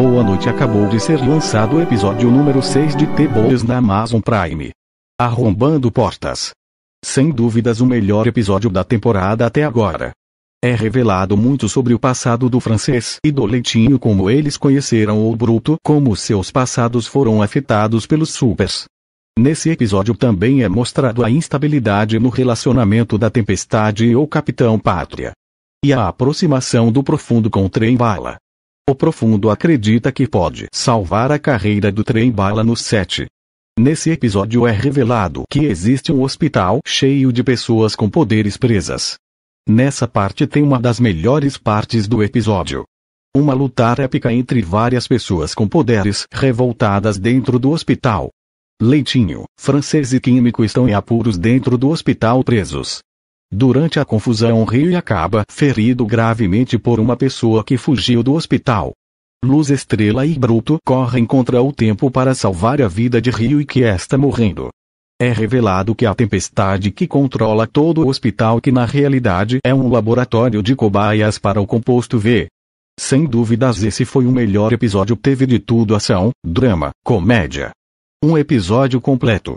Boa noite acabou de ser lançado o episódio número 6 de T-Boys na Amazon Prime. Arrombando portas. Sem dúvidas o melhor episódio da temporada até agora. É revelado muito sobre o passado do francês e do Leitinho como eles conheceram o Bruto, como seus passados foram afetados pelos supers. Nesse episódio também é mostrado a instabilidade no relacionamento da Tempestade e o Capitão Pátria. E a aproximação do Profundo com o trem-bala. O profundo acredita que pode salvar a carreira do trem bala no 7. Nesse episódio é revelado que existe um hospital cheio de pessoas com poderes presas. Nessa parte tem uma das melhores partes do episódio. Uma luta épica entre várias pessoas com poderes revoltadas dentro do hospital. Leitinho, francês e químico estão em apuros dentro do hospital presos. Durante a confusão, Rio acaba ferido gravemente por uma pessoa que fugiu do hospital. Luz Estrela e Bruto correm contra o tempo para salvar a vida de Rio e que está morrendo. É revelado que a tempestade que controla todo o hospital que na realidade é um laboratório de cobaias para o composto V. Sem dúvidas esse foi o melhor episódio teve de tudo ação, drama, comédia. Um episódio completo.